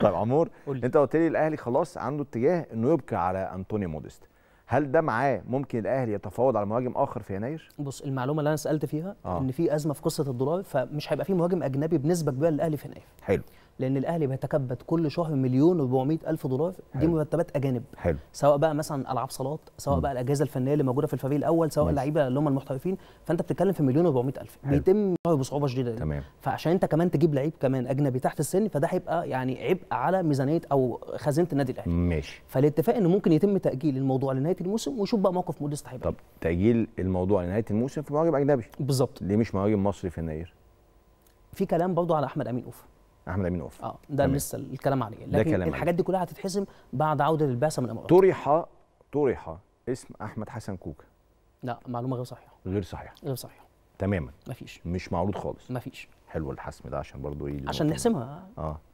طيب عمور انت قلت لي الاهلي خلاص عنده اتجاه انه يبقى على انطونيو موديست هل ده معاه ممكن الاهلي يتفاوض على مهاجم اخر في يناير؟ بص المعلومه اللي انا سالت فيها آه. ان في ازمه في قصه الدولار فمش هيبقى في مهاجم اجنبي بنسبه كبيره للاهلي في يناير. حلو. لان الاهلي بيتكبد كل شهر مليون و400 الف دولار دي مرتبات اجانب حلو سواء بقى مثلا العاب صالات سواء م. بقى الاجهزه الفنيه اللي موجوده في الفريق الاول سواء اللعيبه اللي هم المحترفين فانت بتتكلم في مليون و400 الف حلو. بيتم بصعوبه شديده تمام فعشان انت كمان تجيب لعيب كمان اجنبي تحت السن فده هيبقى يعني عبء على ميزانيه او خزينه النادي الاهلي ماشي فالاتفاق انه ممكن يتم تاجيل الموضوع لنهايه الموسم ويشوف بقى موقف مودست هيبقى طب تاجيل الموضوع لنهايه الموسم في مهاجم اجنبي بالظبط ليه مش مهاجم مصري في يناير في كلام برضه على احمد امين اوفا احمد امين اوف اه ده أمين. لسه الكلام عليه لكن كلام الحاجات دي كلها هتتحسم بعد عوده البعثه من الامارات طرح طرح اسم احمد حسن كوكا لا معلومه غير صحيحه غير صحيحه غير صحيحه تماما مفيش مش معروض خالص مفيش حلو الحسم ده عشان برضه ايه عشان نحسمها اه